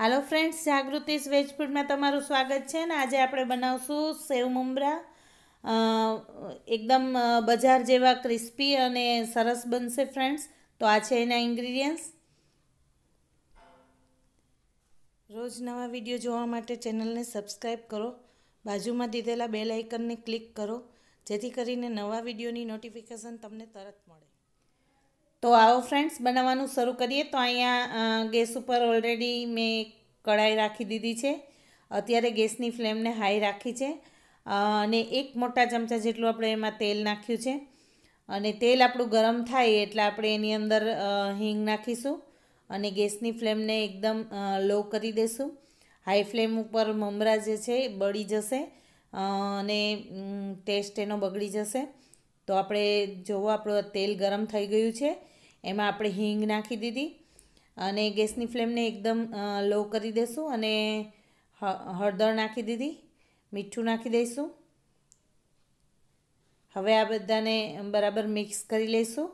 હાલો friends જાગૃતિ veg ફૂડમાં તમારું સ્વાગત છે ને આજે આપણે બનાવશું સેવ મુમરા એકદમ બજાર જેવા ક્રિસ્પી અને સરસ બનશે ફ્રેન્ડ્સ તો આ છે એના ઇન્ગ્રીડિયન્ટ્સ રોજ નવા વિડીયો જોવા માટે ચેનલને સબસ્ક્રાઈબ કરો બાજુમાં દીધેલા બેલ આઇકનને ક્લિક કરો જેથી કરીને નવા વિડીયોની નોટિફિકેશન તમને તરત મળે તો આવો ફ્રેન્ડ્સ બનાવવાનું શરૂ કરીએ તો અહીંયા ગેસ ઉપર ઓલરેડી મેં કઢાઈ રાખી દીધી છે અત્યારે ગેસની ફ્લેમને હાઈ રાખી છે અને એક મોટા ચમચા જેટલું આપણે એમાં તેલ નાખ્યું છે અને તેલ આપણું ગરમ થાય એટલે આપણે એની અંદર હિંગ નાખીશું અને ગેસની ફ્લેમને એકદમ લો કરી દઈશું હાઈ ફ્લેમ ઉપર મમરા જે છે બળી જશે અને ટેસ્ટ એનો બગડી જશે તો આપણે જોવો આપણું તેલ ગરમ થઈ ગયું છે એમાં આપણે હિંગ નાખી દીધી અને ગેસની ફ્લેમને એકદમ લો કરી દઈશું અને હળદર નાખી દીધી મીઠું નાખી દઈશું હવે આ બધાને બરાબર મિક્સ કરી લઈશું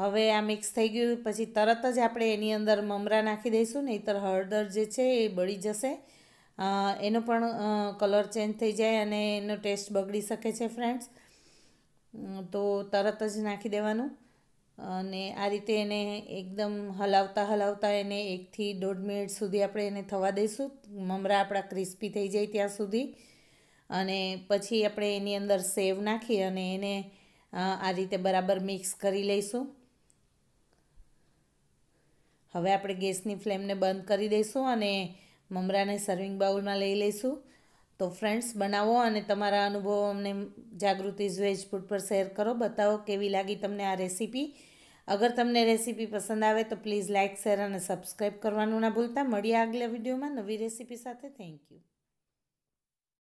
હવે આ મિક્સ થઈ ગયું પછી તરત જ આપણે એની અંદર મમરા નાખી દઈશું નહીંતર હળદર જે છે એ બળી જશે એનો પણ કલર ચેન્જ થઈ જાય અને એનો ટેસ્ટ બગડી શકે છે ફ્રેન્ડ્સ તો તરત જ નાખી દેવાનું અને આ રીતે એને એકદમ હલાવતા હલાવતા એને એકથી દોઢ મિનિટ સુધી આપણે એને થવા દઈશું મમરા આપણા ક્રિસ્પી થઈ જાય ત્યાં સુધી અને પછી આપણે એની અંદર સેવ નાખી અને એને આ રીતે બરાબર મિક્સ કરી લઈશું હવે આપણે ગેસની ફ્લેમને બંધ કરી દઈશું અને મમરાને સર્વિંગ બાઉલમાં લઈ લઈશું તો ફ્રેન્ડ્સ બનાવો અને તમારા અનુભવો અમને જાગૃતિઝ વેજ ફૂડ પર શેર કરો બતાવો કેવી લાગી તમને આ રેસીપી અગર તમને રેસીપી પસંદ આવે તો પ્લીઝ લાઇક શેર અને સબસ્ક્રાઈબ કરવાનું ના ભૂલતા મળીએ આગલા વિડીયોમાં નવી રેસીપી સાથે થેન્ક યુ